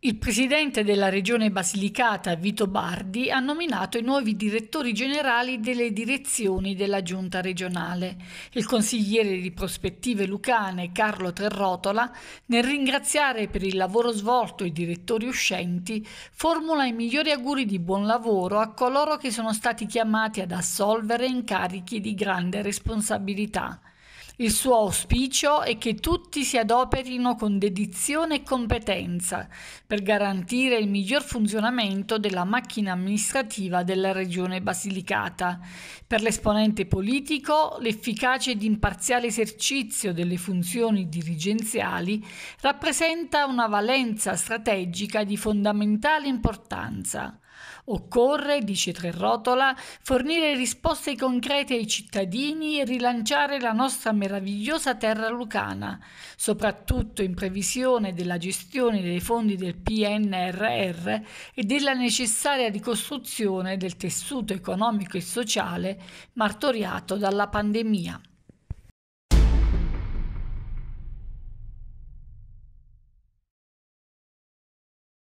Il presidente della regione Basilicata, Vito Bardi, ha nominato i nuovi direttori generali delle direzioni della giunta regionale. Il consigliere di prospettive lucane, Carlo Terrotola, nel ringraziare per il lavoro svolto i direttori uscenti, formula i migliori auguri di buon lavoro a coloro che sono stati chiamati ad assolvere incarichi di grande responsabilità. Il suo auspicio è che tutti si adoperino con dedizione e competenza per garantire il miglior funzionamento della macchina amministrativa della Regione Basilicata, per l'esponente politico l'efficace ed imparziale esercizio delle funzioni dirigenziali rappresenta una valenza strategica di fondamentale importanza. Occorre, dice Trerotola, fornire risposte concrete ai cittadini e rilanciare la nostra mercato meravigliosa terra lucana, soprattutto in previsione della gestione dei fondi del PNRR e della necessaria ricostruzione del tessuto economico e sociale martoriato dalla pandemia.